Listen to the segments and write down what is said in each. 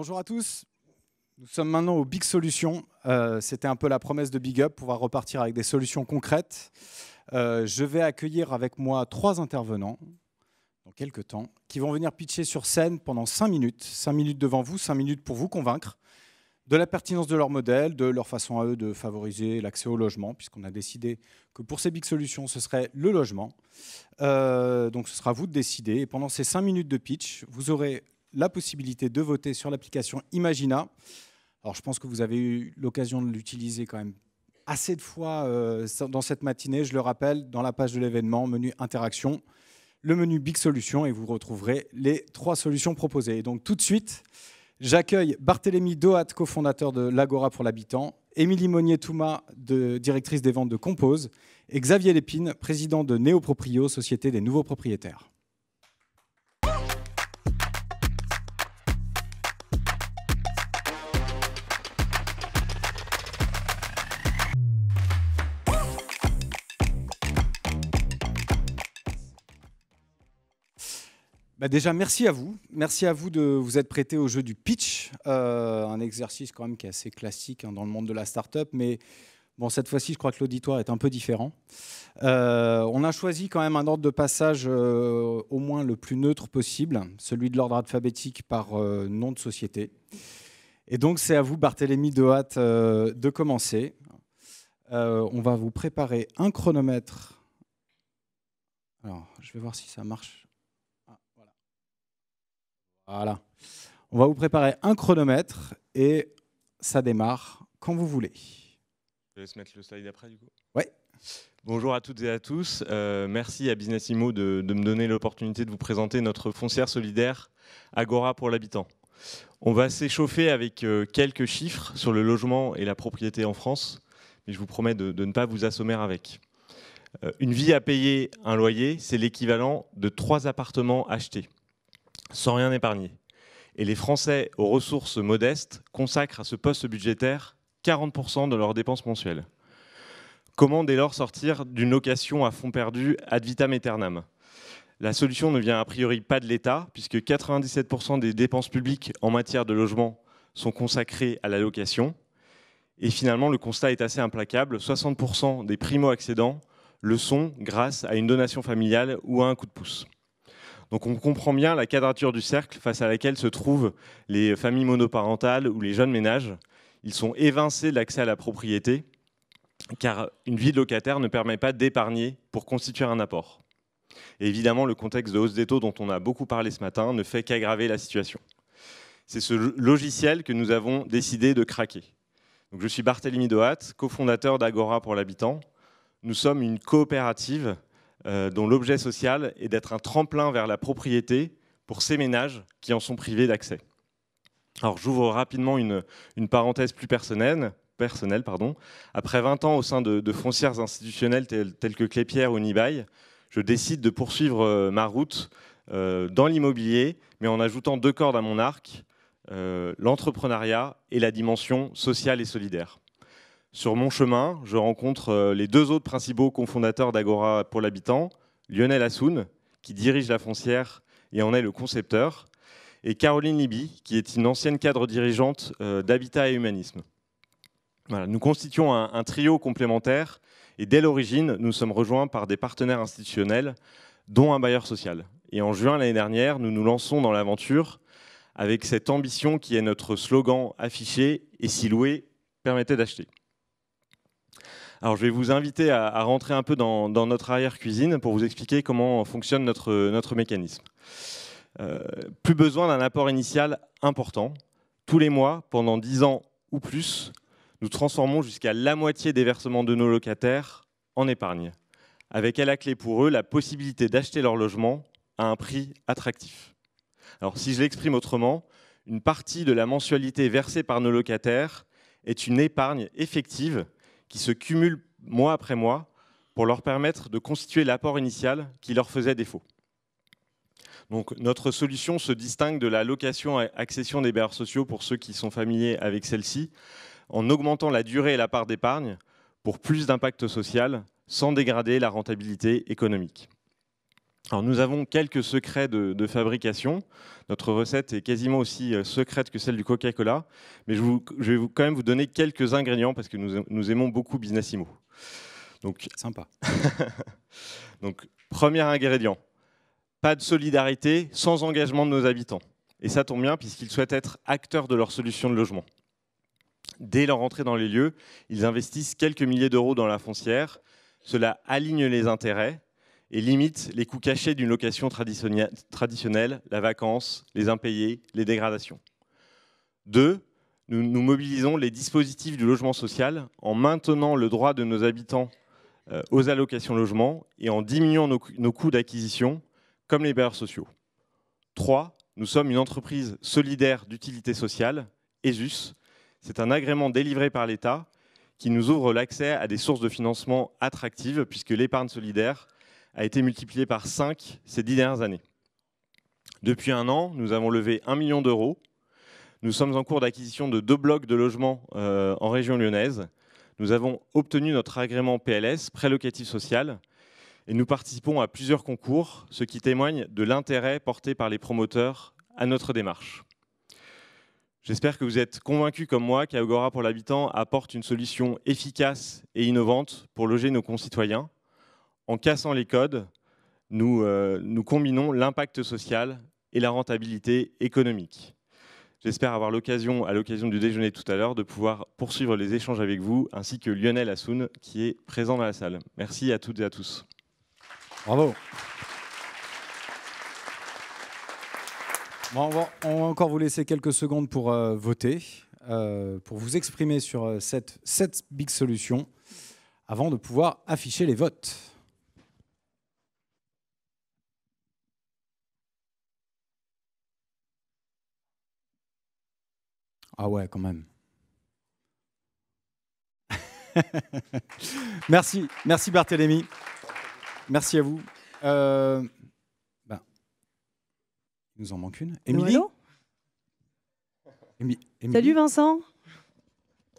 Bonjour à tous. Nous sommes maintenant aux Big Solutions. Euh, c'était un peu la promesse de Big Up, pouvoir repartir avec des solutions concrètes. Euh, je vais accueillir avec moi trois intervenants dans quelques temps qui vont venir pitcher sur scène pendant cinq minutes. Cinq minutes devant vous, cinq minutes pour vous convaincre de la pertinence de leur modèle, de leur façon à eux de favoriser l'accès au logement, puisqu'on a décidé que pour ces big solutions, ce serait le logement. Euh, donc ce sera à vous de décider. Et pendant ces cinq minutes de pitch, vous aurez la possibilité de voter sur l'application Imagina. Alors je pense que vous avez eu l'occasion de l'utiliser quand même assez de fois euh, dans cette matinée. Je le rappelle, dans la page de l'événement, menu Interaction, le menu Big Solutions et vous retrouverez les trois solutions proposées. donc tout de suite, j'accueille Barthélémy Doat, cofondateur de l'Agora pour l'habitant, Émilie Monnier-Touma, directrice des ventes de Compose, et Xavier Lépine, président de Neoproprio, Société des nouveaux propriétaires. Bah, déjà, merci à vous. Merci à vous de vous être prêté au jeu du pitch, euh, un exercice quand même qui est assez classique hein, dans le monde de la start-up, mais bon, cette fois-ci, je crois que l'auditoire est un peu différent. Euh, on a choisi quand même un ordre de passage euh, au moins le plus neutre possible, celui de l'ordre alphabétique par nom de société. Et donc, c'est à vous, Barthélémy Hatte de commencer. on va vous préparer un chronomètre. Alors, je vais voir si ça marche. Voilà. On va vous préparer un chronomètre et ça démarre quand vous voulez. Je vais se mettre le slide après, du coup. Oui. Bonjour à toutes et à tous. Euh, merci à Business Imo de, me donner l'opportunité de vous présenter notre foncière solidaire Agora pour l'habitant. On va s'échauffer avec euh, quelques chiffres sur le logement et la propriété en France, mais je vous promets de, ne pas vous assommer avec. Euh, une vie à payer, un loyer, c'est l'équivalent de trois appartements achetés sans rien épargner. Et les Français aux ressources modestes consacrent à ce poste budgétaire 40% de leurs dépenses mensuelles. Comment dès lors sortir d'une location à fonds perdu ad vitam aeternam La solution ne vient a priori pas de l'État, puisque 97% des dépenses publiques en matière de logement sont consacrées à la location. Et finalement, le constat est assez implacable. 60% des primo-accédants le sont grâce à une donation familiale ou à un coup de pouce. Donc on comprend bien la quadrature du cercle face à laquelle se trouvent les familles monoparentales ou les jeunes ménages. Ils sont évincés de l'accès à la propriété, car une vie de locataire ne permet pas d'épargner pour constituer un apport. évidemment, le contexte de hausse des taux dont on a beaucoup parlé ce matin ne fait qu'aggraver la situation. C'est ce logiciel que nous avons décidé de craquer. je suis Barthélemy Dohat, cofondateur d'Agora pour l'habitant. Nous sommes une coopérative euh, dont l'objet social est d'être un tremplin vers la propriété pour ces ménages qui en sont privés d'accès. Alors j'ouvre rapidement une, parenthèse plus personnelle. personnelle pardon. Après 20 ans au sein de, foncières institutionnelles telles, que Clépierre ou Nibail, je décide de poursuivre euh, ma route euh, dans l'immobilier, mais en ajoutant deux cordes à mon arc, l'entrepreneuriat et la dimension sociale et solidaire. Sur mon chemin, je rencontre euh, les deux autres principaux cofondateurs d'Agora pour l'habitant, Lionel Assoun, qui dirige la foncière et en est le concepteur, et Caroline Liby, qui est une ancienne cadre dirigeante euh, d'Habitat et Humanisme. nous constituons un, trio complémentaire et dès l'origine, nous sommes rejoints par des partenaires institutionnels, dont un bailleur social. Et en juin l'année dernière, nous nous lançons dans l'aventure avec cette ambition qui est notre slogan affiché et si loué, permettez d'acheter. Alors je vais vous inviter à, rentrer un peu dans, notre arrière-cuisine pour vous expliquer comment fonctionne notre, mécanisme. Euh, plus besoin d'un apport initial important. Tous les mois, pendant 10 ans ou plus, nous transformons jusqu'à la moitié des versements de nos locataires en épargne, avec à la clé pour eux la possibilité d'acheter leur logement à un prix attractif. Alors si je l'exprime autrement, une partie de la mensualité versée par nos locataires est une épargne effective qui se cumulent mois après mois pour leur permettre de constituer l'apport initial qui leur faisait défaut. Donc, notre solution se distingue de la location-accession et des bailleurs sociaux pour ceux qui sont familiers avec celle-ci, en augmentant la durée et la part d'épargne pour plus d'impact social sans dégrader la rentabilité économique. Alors nous avons quelques secrets de, fabrication. Notre recette est quasiment aussi euh, secrète que celle du Coca-Cola, mais je, vais quand même vous donner quelques ingrédients parce que nous, aimons beaucoup Business Donc sympa. donc premier ingrédient, pas de solidarité sans engagement de nos habitants. Et ça tombe bien puisqu'ils souhaitent être acteurs de leur solution de logement. Dès leur entrée dans les lieux, ils investissent quelques milliers d'euros dans la foncière. Cela aligne les intérêts et limite les coûts cachés d'une location traditionnelle, la vacance, les impayés, les dégradations. Deux, nous, mobilisons les dispositifs du logement social en maintenant le droit de nos habitants euh, aux allocations logement et en diminuant nos, nos coûts d'acquisition, comme les bailleurs sociaux. Trois, nous sommes une entreprise solidaire d'utilité sociale, ESUS. C'est un agrément délivré par l'État qui nous ouvre l'accès à des sources de financement attractives, puisque l'épargne solidaire a été multiplié par 5 ces dix dernières années. Depuis un an, nous avons levé 1 million d'euros. Nous sommes en cours d'acquisition de deux blocs de logements euh, en région lyonnaise. Nous avons obtenu notre agrément PLS, prélocatif locatif social, et nous participons à plusieurs concours, ce qui témoigne de l'intérêt porté par les promoteurs à notre démarche. J'espère que vous êtes convaincus comme moi qu'Agora pour l'habitant apporte une solution efficace et innovante pour loger nos concitoyens en cassant les codes, euh, nous, combinons l'impact social et la rentabilité économique. J'espère avoir l'occasion, à l'occasion du déjeuner tout à l'heure, de pouvoir poursuivre les échanges avec vous, ainsi que Lionel Assoun, qui est présent dans la salle. Merci à toutes et à tous. Bravo. on, va, encore vous laisser quelques secondes pour euh, voter, euh, pour vous exprimer sur cette, cette big solution, avant de pouvoir afficher les votes. Ah ouais, quand même. merci, merci Barthélémy. Merci à vous. Euh, ben, il nous en manque une. Émilie Salut Vincent.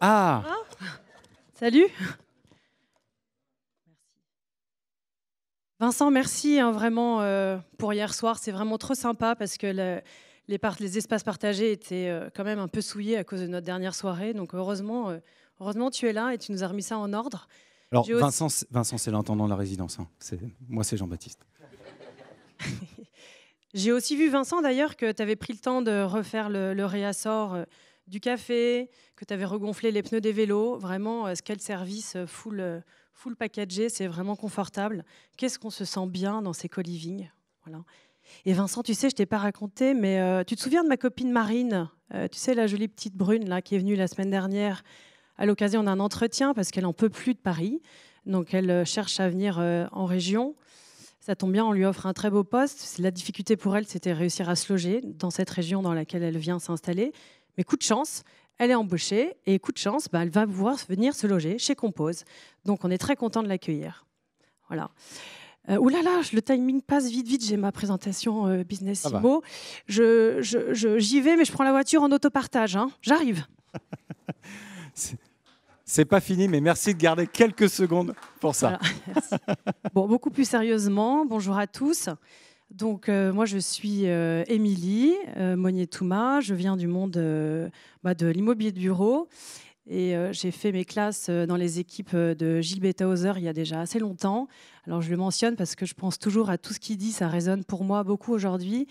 Ah, ah. Salut. Vincent, merci hein, vraiment euh, pour hier soir. C'est vraiment trop sympa parce que le, les, les espaces partagés étaient euh, quand même un peu souillés à cause de notre dernière soirée. Donc heureusement, euh, heureusement tu es là et tu nous as remis ça en ordre. Alors Vincent, Vincent c'est l'intendant de la résidence. Hein. Moi, c'est Jean-Baptiste. J'ai aussi vu, Vincent, d'ailleurs, que tu avais pris le temps de refaire le, réassort euh, du café, que tu avais regonflé les pneus des vélos. Vraiment, ce quel service full, full packagé, c'est vraiment confortable. Qu'est-ce qu'on se sent bien dans ces co-living voilà. Et Vincent, tu sais, je t'ai pas raconté, mais euh, tu te souviens de ma copine Marine euh, Tu sais, la jolie petite brune là qui est venue la semaine dernière à l'occasion d'un entretien parce qu'elle en peut plus de Paris, donc elle euh, cherche à venir en région. Ça tombe bien, on lui offre un très beau poste. La difficulté pour elle, c'était réussir à se loger dans cette région dans laquelle elle vient s'installer. Mais coup de chance, elle est embauchée et coup de chance, bah, elle va pouvoir venir se loger chez Compose. Donc on est très content de l'accueillir. Voilà. Euh, ouh là là, le timing passe vite, vite. J'ai ma présentation euh, Business Je, j'y vais, mais je prends la voiture en autopartage. Hein. J'arrive. c'est, pas fini, mais merci de garder quelques secondes pour ça. bon, beaucoup plus sérieusement, bonjour à tous. Donc, euh, moi, je suis Émilie monier touma Je viens du monde bah, de l'immobilier de bureau. Et euh, j'ai fait mes classes euh, dans les équipes euh, de Gilles Bethauser il y a déjà assez longtemps. Alors je le mentionne parce que je pense toujours à tout ce qu'il dit, ça résonne pour moi beaucoup aujourd'hui.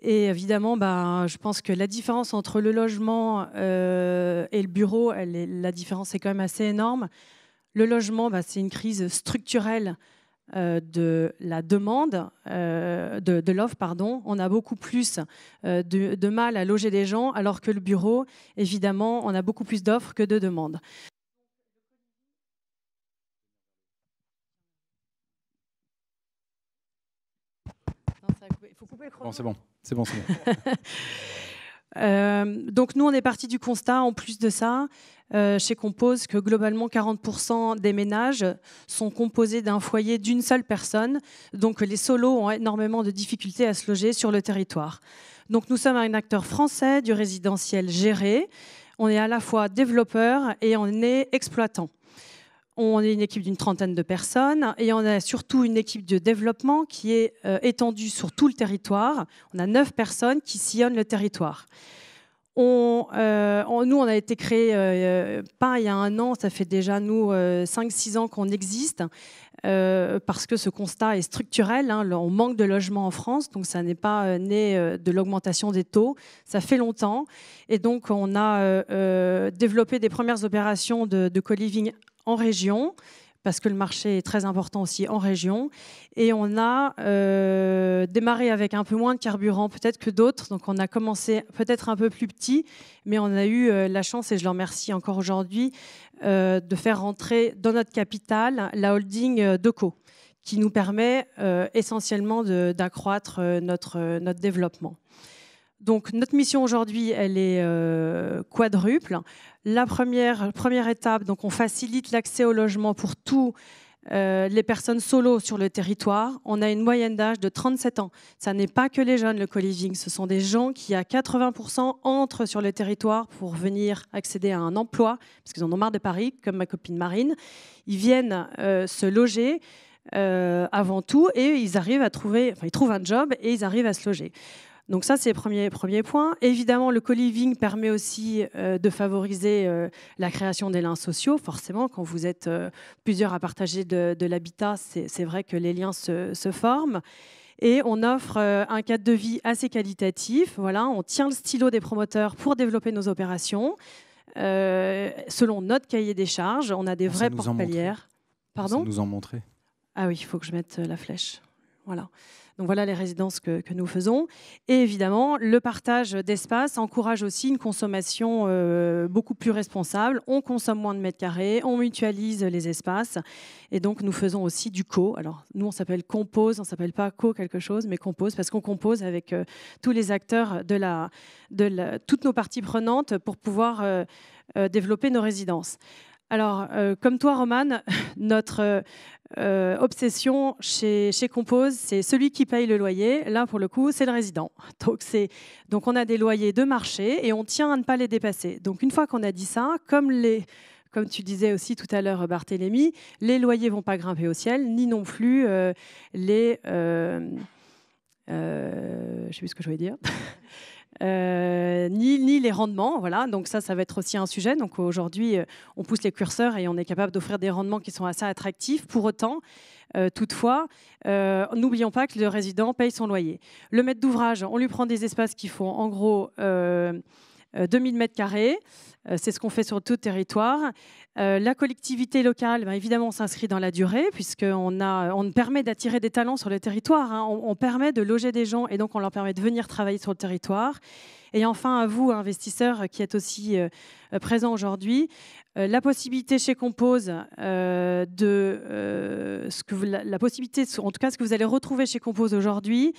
Et évidemment, ben, je pense que la différence entre le logement et le bureau, la différence est quand même assez énorme. Le logement, ben, c'est une crise structurelle euh, de la demande, euh, de, de l'offre, pardon, on a beaucoup plus euh, de, mal à loger des gens, alors que le bureau, évidemment, on a beaucoup plus d'offres que de demandes. Bon, c'est bon, c'est bon, bon. donc nous, on est parti du constat, en plus de ça, euh, chez Compose que globalement 40% des ménages sont composés d'un foyer d'une seule personne, donc les solos ont énormément de difficultés à se loger sur le territoire. Donc nous sommes un acteur français du résidentiel géré. On est à la fois développeur et on est exploitant. On est une équipe d'une trentaine de personnes et on a surtout une équipe de développement qui est euh, étendue sur tout le territoire. On a neuf personnes qui sillonnent le territoire. Euh, on, nous, on a été créé euh, euh, pas il y a un an, ça fait déjà nous 5-6 ans qu'on existe, parce que ce constat est structurel. Hein, on manque de logements en France, donc ça n'est pas né de l'augmentation des taux, ça fait longtemps. Et donc, on a développé des premières opérations de, de co-living en région parce que le marché est très important aussi en région. Et on a euh, démarré avec un peu moins de carburant peut-être que d'autres. Donc on a commencé peut-être un peu plus petit, mais on a eu euh, la chance, et je leur remercie encore aujourd'hui, euh, de faire rentrer dans notre capitale la holding DECO, qui nous permet essentiellement d'accroître notre, notre développement. Donc notre mission aujourd'hui, elle est quadruple. La première, première étape, donc on facilite l'accès au logement pour tous euh, les personnes solo sur le territoire, on a une moyenne d'âge de 37 ans. Ça n'est pas que les jeunes, le co-living. Ce sont des gens qui, à 80%, entrent sur le territoire pour venir accéder à un emploi, parce qu'ils en ont marre de Paris, comme ma copine Marine. Ils viennent euh, se loger. Euh, avant tout, et ils arrivent à trouver, enfin, ils trouvent un job et ils arrivent à se loger. Donc ça, c'est le premier, premier point. Évidemment, le co-living permet aussi euh, de favoriser euh, la création des liens sociaux. Forcément, quand vous êtes euh, plusieurs à partager de, l'habitat, c'est vrai que les liens se, forment et on offre un cadre de vie assez qualitatif. Voilà, on tient le stylo des promoteurs pour développer nos opérations. selon notre cahier des charges, on a des ah, vraies porte Pardon nous en montrer. Ah oui, il faut que je mette la flèche. Voilà. Donc voilà les résidences que, nous faisons. Et évidemment, le partage d'espace encourage aussi une consommation euh, beaucoup plus responsable. On consomme moins de mètres carrés, on mutualise les espaces. Et donc nous faisons aussi du co. Alors nous, on s'appelle compose, on s'appelle pas co quelque chose, mais compose parce qu'on compose avec euh, tous les acteurs de la, de toutes nos parties prenantes pour pouvoir euh, développer nos résidences. Alors, comme toi, Roman, notre, euh, obsession chez, chez Compose, c'est celui qui paye le loyer. Là, pour le coup, c'est le résident. Donc, donc, on a des loyers de marché et on tient à ne pas les dépasser. Donc, une fois qu'on a dit ça, comme, les, comme tu disais aussi tout à l'heure, Barthélémy, les loyers vont pas grimper au ciel, ni non plus euh, les. Euh, euh, je sais plus ce que je voulais dire. ni les rendements. Voilà, donc ça, ça va être aussi un sujet. Donc aujourd'hui, euh, on pousse les curseurs et on est capable d'offrir des rendements qui sont assez attractifs. Pour autant, euh, toutefois, euh, n'oublions pas que le résident paye son loyer. Le maître d'ouvrage, on lui prend des espaces qui font en gros. 2000 euh, mètres carrés. Euh, c'est ce qu'on fait sur tout le territoire. Euh, la collectivité locale, ben, évidemment, s'inscrit dans la durée puisqu'on permet d'attirer des talents sur le territoire. Hein. On permet de loger des gens et donc on leur permet de venir travailler sur le territoire. Et enfin, à vous, investisseurs qui êtes aussi présents aujourd'hui, la possibilité chez Compose de la, possibilité, en tout cas, ce que vous allez retrouver chez Compose aujourd'hui,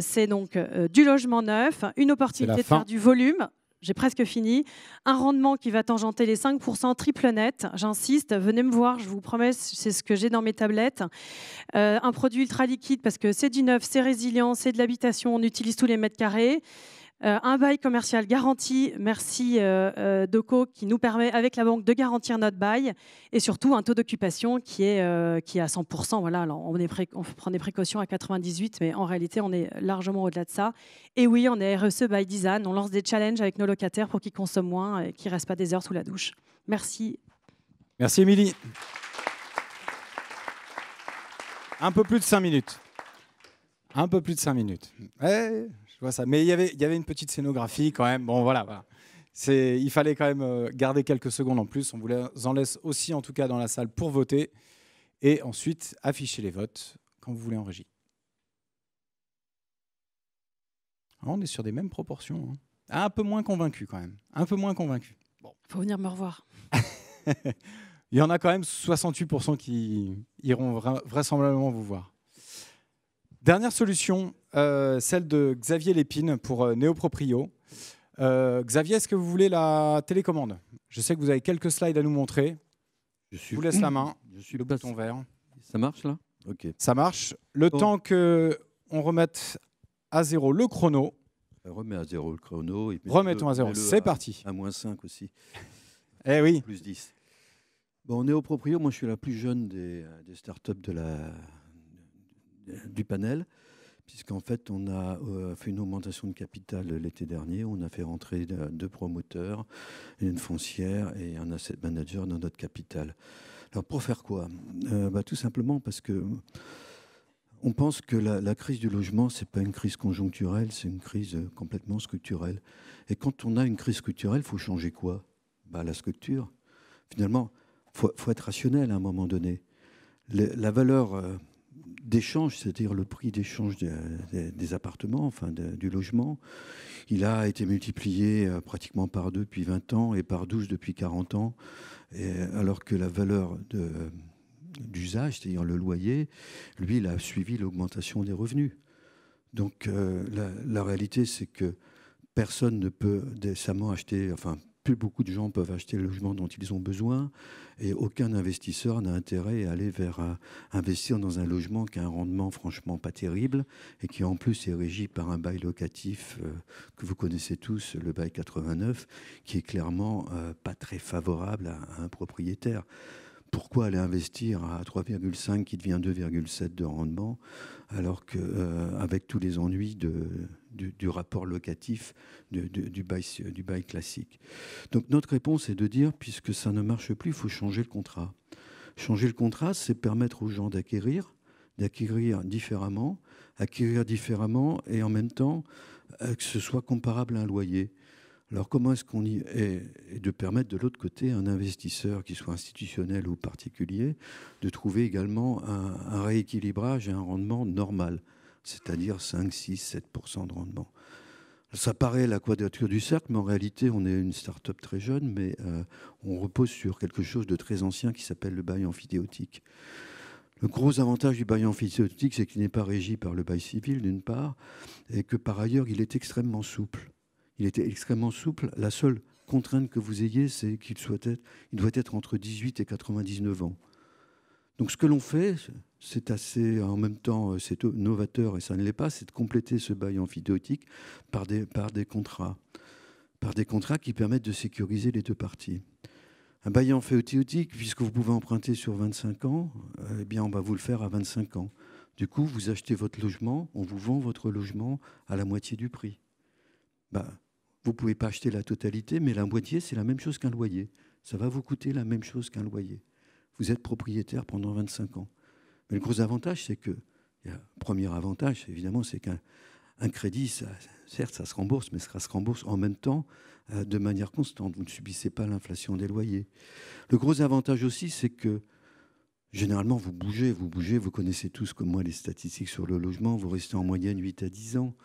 c'est donc du logement neuf, une opportunité de faire du volume j'ai presque fini. Un rendement qui va tangenter les 5%, triple net, j'insiste, venez me voir, je vous promets, c'est ce que j'ai dans mes tablettes. Euh, un produit ultra liquide parce que c'est du neuf, c'est résilient, c'est de l'habitation, on utilise tous les mètres carrés. Euh, un bail commercial garanti, merci euh, euh, Doco, qui nous permet avec la banque de garantir notre bail et surtout un taux d'occupation qui, est euh, qui à 100%. Voilà, on, est prend des précautions à 98, mais en réalité, on est largement au-delà de ça. Et oui, on est RSE by design, on lance des challenges avec nos locataires pour qu'ils consomment moins et qu'ils ne restent pas des heures sous la douche. Merci. Merci Émilie. Un peu plus de 5 minutes. Un peu plus de 5 minutes. je vois ça. Mais il y avait une petite scénographie quand même. Bon, voilà. Il fallait quand même euh, garder quelques secondes en plus. On vous en laisse aussi, en tout cas, dans la salle pour voter. Et ensuite, afficher les votes quand vous voulez en régie. Ah, on est sur des mêmes proportions. Hein. Un peu moins convaincu quand même. Un peu moins convaincu. Bon. Faut venir me revoir. il y en a quand même 68% qui iront vraisemblablement vous voir. Dernière solution, euh, celle de Xavier Lépine pour euh, Neoproprio. Euh, Xavier, est-ce que vous voulez la télécommande Je sais que vous avez quelques slides à nous montrer. Je, vous laisse la main. Je suis le bouton vert. Ça marche là Ok. Ça marche. Le oh. temps que on remette à zéro le chrono. Remets à zéro le chrono. Remettons à zéro. C'est parti. À moins 5 aussi. eh oui. Plus 10. Bon, Neoproprio, moi je suis la plus jeune des, des startups de la, du panel, puisqu'en fait, on a euh, fait une augmentation de capital l'été dernier. On a fait rentrer euh, deux promoteurs, une foncière et un asset manager dans notre capital. Alors, pour faire quoi euh, bah, Tout simplement parce que. On pense que la, crise du logement, ce n'est pas une crise conjoncturelle, c'est une crise complètement structurelle. Et quand on a une crise structurelle, il faut changer quoi bah, La structure. Finalement, il faut, être rationnel à un moment donné. la valeur d'échange, c'est-à-dire le prix d'échange des appartements, enfin du logement, il a été multiplié euh, pratiquement par deux depuis 20 ans et par 12 depuis 40 ans, alors que la valeur d'usage, c'est-à-dire le loyer, lui, il a suivi l'augmentation des revenus. Donc euh, la, réalité, c'est que personne ne peut décemment acheter, enfin plus beaucoup de gens peuvent acheter le logement dont ils ont besoin et aucun investisseur n'a intérêt à aller vers investir dans un logement qui a un rendement franchement pas terrible et qui en plus est régi par un bail locatif euh, que vous connaissez tous, le bail 89, qui est clairement euh, pas très favorable à un propriétaire pourquoi aller investir à 3,5 qui devient 2,7 de rendement, alors que euh, avec tous les ennuis du, rapport locatif du, bail, du bail classique. Donc notre réponse est de dire, puisque ça ne marche plus, il faut changer le contrat. Changer le contrat, c'est permettre aux gens d'acquérir, d'acquérir différemment, acquérir différemment et en même temps euh, que ce soit comparable à un loyer. Alors comment est-ce qu'on y est et de permettre de l'autre côté un investisseur, qui soit institutionnel ou particulier, de trouver également un, rééquilibrage et un rendement normal, c'est-à-dire 5, 6, 7% de rendement. Ça paraît la quadrature du cercle, mais en réalité, on est une start-up très jeune, mais euh, on repose sur quelque chose de très ancien qui s'appelle le bail amphithéotique. Le gros avantage du bail amphithéotique, c'est qu'il n'est pas régi par le bail civil, d'une part, et que par ailleurs, il est extrêmement souple. Il était extrêmement souple. La seule contrainte que vous ayez, c'est qu'il soit doit être entre 18 et 99 ans. Donc ce que l'on fait, c'est assez, en même temps, c'est novateur et ça ne l'est pas, c'est de compléter ce bail amphithéotique par des, par des contrats. Par des contrats qui permettent de sécuriser les deux parties. Un bail amphithéotique, puisque vous pouvez emprunter sur 25 ans, eh bien on va vous le faire à 25 ans. Du coup, vous achetez votre logement, on vous vend votre logement à la moitié du prix. Bah, vous ne pouvez pas acheter la totalité, mais la moitié, c'est la même chose qu'un loyer. Ça va vous coûter la même chose qu'un loyer. Vous êtes propriétaire pendant 25 ans. Mais le gros avantage, c'est que, le premier avantage, évidemment, c'est qu'un crédit, certes, ça se rembourse, mais ça se rembourse en même temps euh, de manière constante. Vous ne subissez pas l'inflation des loyers. Le gros avantage aussi, c'est que généralement, vous bougez, vous bougez, vous connaissez tous comme moi les statistiques sur le logement, vous restez en moyenne 8 à 10 ans.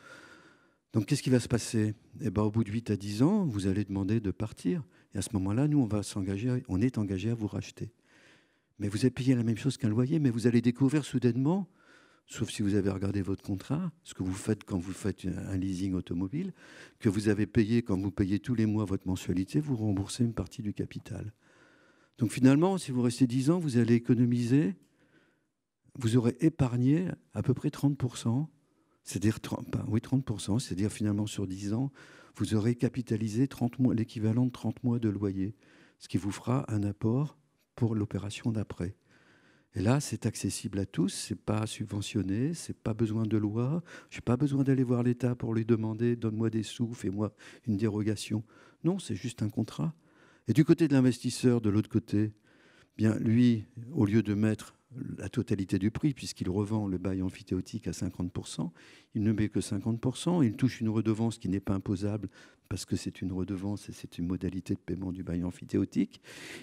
Donc qu'est-ce qui va se passer eh ben, Au bout de 8 à 10 ans, vous allez demander de partir. Et à ce moment-là, nous, on va s'engager, on est engagé à vous racheter. Mais vous avez payé la même chose qu'un loyer, mais vous allez découvrir soudainement, sauf si vous avez regardé votre contrat, ce que vous faites quand vous faites un leasing automobile, que vous avez payé, quand vous payez tous les mois votre mensualité, vous remboursez une partie du capital. Donc finalement, si vous restez 10 ans, vous allez économiser, vous aurez épargné à peu près 30% c'est-à-dire 30, oui, 30%, c'est-à-dire finalement sur 10 ans, vous aurez capitalisé l'équivalent de 30 mois de loyer, ce qui vous fera un apport pour l'opération d'après. Et là, c'est accessible à tous, c'est pas subventionné, c'est pas besoin de loi, j'ai pas besoin d'aller voir l'État pour lui demander donne-moi des sous, fais-moi une dérogation. Non, c'est juste un contrat. Et du côté de l'investisseur, de l'autre côté, bien lui, au lieu de mettre la totalité du prix, puisqu'il revend le bail amphithéotique à 50%. Il ne met que 50%. Il touche une redevance qui n'est pas imposable, parce que c'est une redevance et c'est une modalité de paiement du bail amphithéotique.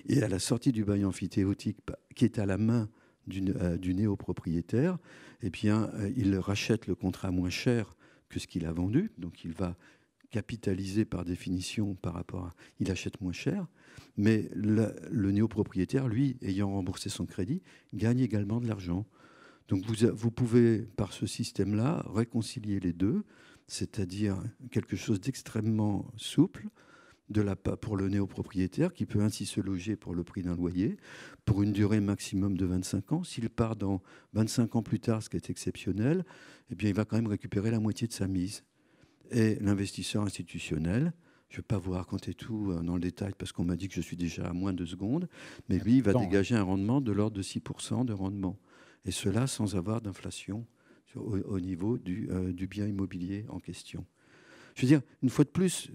Et à la sortie du bail amphithéotique, bah, qui est à la main euh, du, néopropriétaire, eh bien, euh, il rachète le contrat moins cher que ce qu'il a vendu. Donc il va capitalisé par définition par rapport à... Il achète moins cher, mais le, néo néopropriétaire, lui, ayant remboursé son crédit, gagne également de l'argent. Donc vous, vous pouvez, par ce système-là, réconcilier les deux, c'est-à-dire quelque chose d'extrêmement souple, de la, pour le néopropriétaire qui peut ainsi se loger pour le prix d'un loyer pour une durée maximum de 25 ans. S'il part dans 25 ans plus tard, ce qui est exceptionnel, eh bien il va quand même récupérer la moitié de sa mise et l'investisseur institutionnel. Je ne vais pas vous raconter tout euh, dans le détail parce qu'on m'a dit que je suis déjà à moins de secondes, mais lui, il va hein. dégager un rendement de l'ordre de 6% de rendement. Et cela sans avoir d'inflation au, niveau euh, du, bien immobilier en question. Je veux dire, une fois de plus,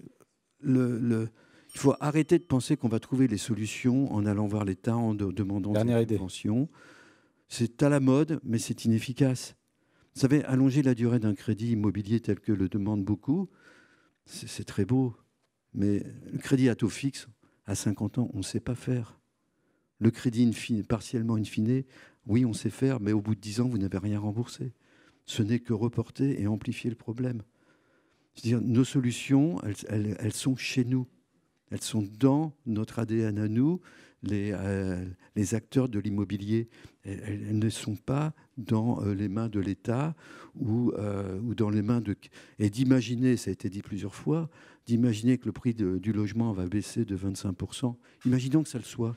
le, il faut arrêter de penser qu'on va trouver les solutions en allant voir l'État, en demandant des subventions. C'est à la mode, mais c'est inefficace. Vous savez, allonger la durée d'un crédit immobilier tel que le demandent beaucoup, c'est très beau, mais le crédit à taux fixe, à 50 ans, on ne sait pas faire. Le crédit partiellement in fine, oui, on sait faire, mais au bout de 10 ans, vous n'avez rien remboursé. Ce n'est que reporter et amplifier le problème. C'est-à-dire, nos solutions, elles, sont chez nous. Elles sont dans notre ADN à nous, euh, les, acteurs de l'immobilier. elles, ne sont pas dans euh, les mains de l'État euh, ou, dans les mains de... Et d'imaginer, ça a été dit plusieurs fois, d'imaginer que le prix du logement va baisser de 25%. Imaginons que ça le soit.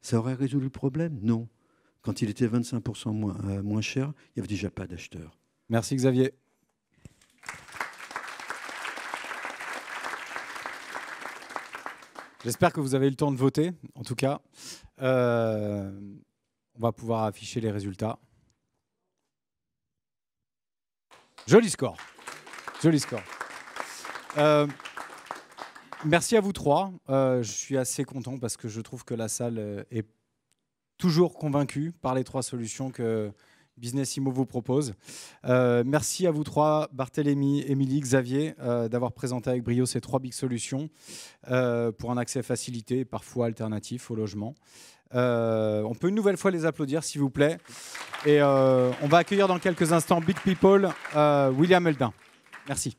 Ça aurait résolu le problème Non. Quand il était 25% euh, moins, cher, il n'y avait déjà pas d'acheteurs. Merci Xavier. J'espère que vous avez eu le temps de voter, en tout cas. on va pouvoir afficher les résultats. Joli score. Joli score. Euh, merci à vous trois. Euh, je suis assez content parce que je trouve que la salle euh, est toujours convaincue par les trois solutions que, Business Imo vous propose. Euh, merci à vous trois, Barthélémy, Émilie, Xavier, euh, d'avoir présenté avec brio ces trois big solutions euh, pour un accès facilité parfois alternatif au logement. on peut une nouvelle fois les applaudir, s'il vous plaît. Et on va accueillir dans quelques instants Big People, William Eldin. Merci.